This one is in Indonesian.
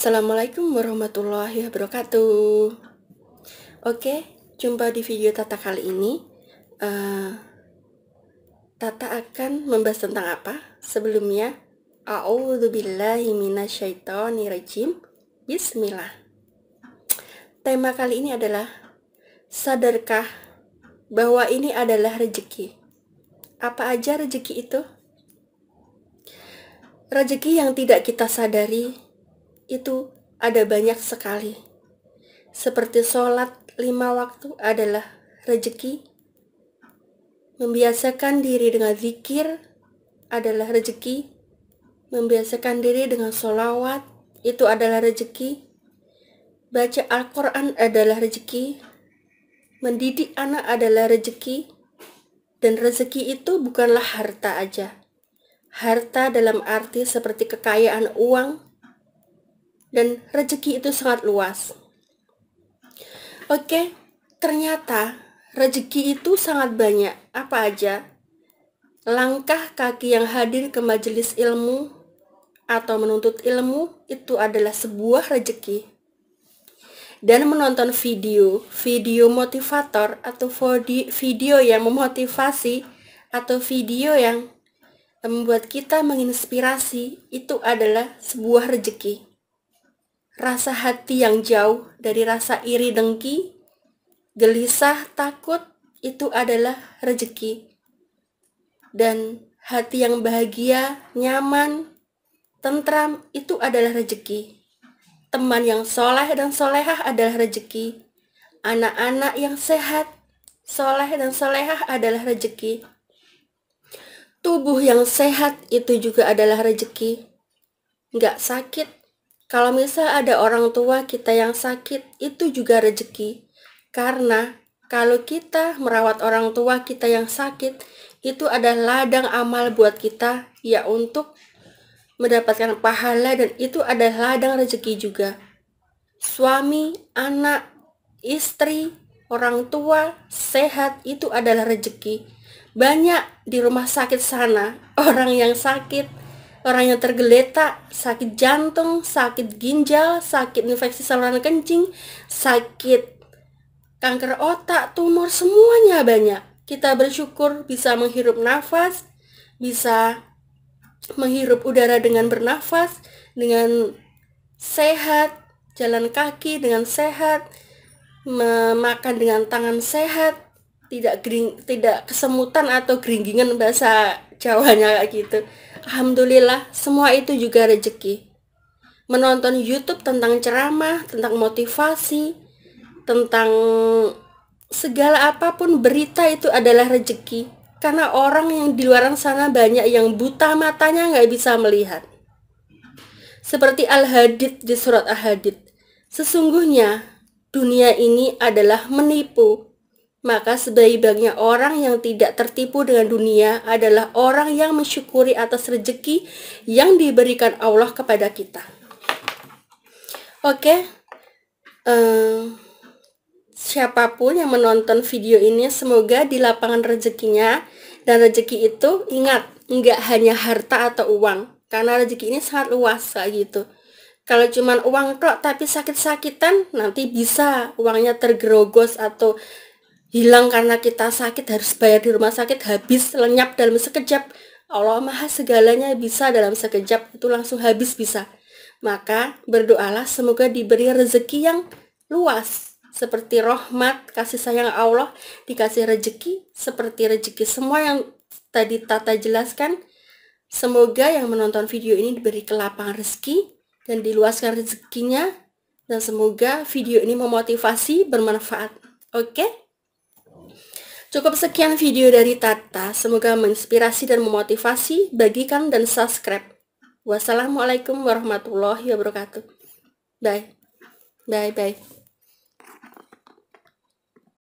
Assalamualaikum warahmatullahi wabarakatuh. Oke, jumpa di video Tata kali ini. Uh, tata akan membahas tentang apa? Sebelumnya, A'udzubillahiminasyaitonirrajim. Bismillah. Tema kali ini adalah sadarkah bahwa ini adalah rejeki? Apa aja rejeki itu? Rejeki yang tidak kita sadari itu ada banyak sekali. Seperti sholat lima waktu adalah rejeki, membiasakan diri dengan zikir adalah rejeki, membiasakan diri dengan sholawat itu adalah rejeki, baca Al-Quran adalah rejeki, mendidik anak adalah rejeki, dan rezeki itu bukanlah harta aja. Harta dalam arti seperti kekayaan uang, dan rezeki itu sangat luas. Oke, ternyata rezeki itu sangat banyak. Apa aja? Langkah kaki yang hadir ke majelis ilmu atau menuntut ilmu itu adalah sebuah rezeki. Dan menonton video, video motivator atau video yang memotivasi atau video yang membuat kita menginspirasi itu adalah sebuah rezeki rasa hati yang jauh dari rasa iri dengki, gelisah, takut, itu adalah rejeki. Dan hati yang bahagia, nyaman, tentram, itu adalah rejeki. Teman yang soleh dan solehah adalah rejeki. Anak-anak yang sehat, soleh dan solehah adalah rejeki. Tubuh yang sehat itu juga adalah rejeki. Nggak sakit, kalau misal ada orang tua kita yang sakit, itu juga rezeki. Karena kalau kita merawat orang tua kita yang sakit, itu ada ladang amal buat kita, ya untuk mendapatkan pahala dan itu ada ladang rezeki juga. Suami, anak, istri, orang tua, sehat, itu adalah rezeki. Banyak di rumah sakit sana, orang yang sakit, Orang yang tergeletak, sakit jantung, sakit ginjal, sakit infeksi saluran kencing, sakit kanker otak, tumor, semuanya banyak. Kita bersyukur bisa menghirup nafas, bisa menghirup udara dengan bernafas, dengan sehat, jalan kaki dengan sehat, memakan dengan tangan sehat, tidak gering, tidak kesemutan atau geringgingan bahasa Jawanya kayak gitu. Alhamdulillah, semua itu juga rezeki. Menonton YouTube tentang ceramah, tentang motivasi, tentang segala apapun berita itu adalah rezeki. Karena orang yang di luar sana banyak yang buta matanya nggak bisa melihat. Seperti Al-Hadid di surat Al-Hadid. Sesungguhnya dunia ini adalah menipu maka sebaik-baiknya orang yang tidak tertipu dengan dunia adalah orang yang mensyukuri atas rezeki yang diberikan Allah kepada kita. Oke, okay. uh, eh, siapapun yang menonton video ini semoga di lapangan rezekinya dan rezeki itu ingat nggak hanya harta atau uang karena rezeki ini sangat luas kayak gitu kalau cuman uang kok tapi sakit-sakitan nanti bisa uangnya tergerogos atau hilang karena kita sakit harus bayar di rumah sakit habis lenyap dalam sekejap Allah maha segalanya bisa dalam sekejap itu langsung habis bisa maka berdoalah semoga diberi rezeki yang luas seperti rahmat kasih sayang Allah dikasih rezeki seperti rezeki semua yang tadi Tata jelaskan semoga yang menonton video ini diberi kelapangan rezeki dan diluaskan rezekinya dan semoga video ini memotivasi bermanfaat oke okay? Cukup sekian video dari Tata. Semoga menginspirasi dan memotivasi. Bagikan dan subscribe. Wassalamualaikum warahmatullahi wabarakatuh. Bye. Bye-bye.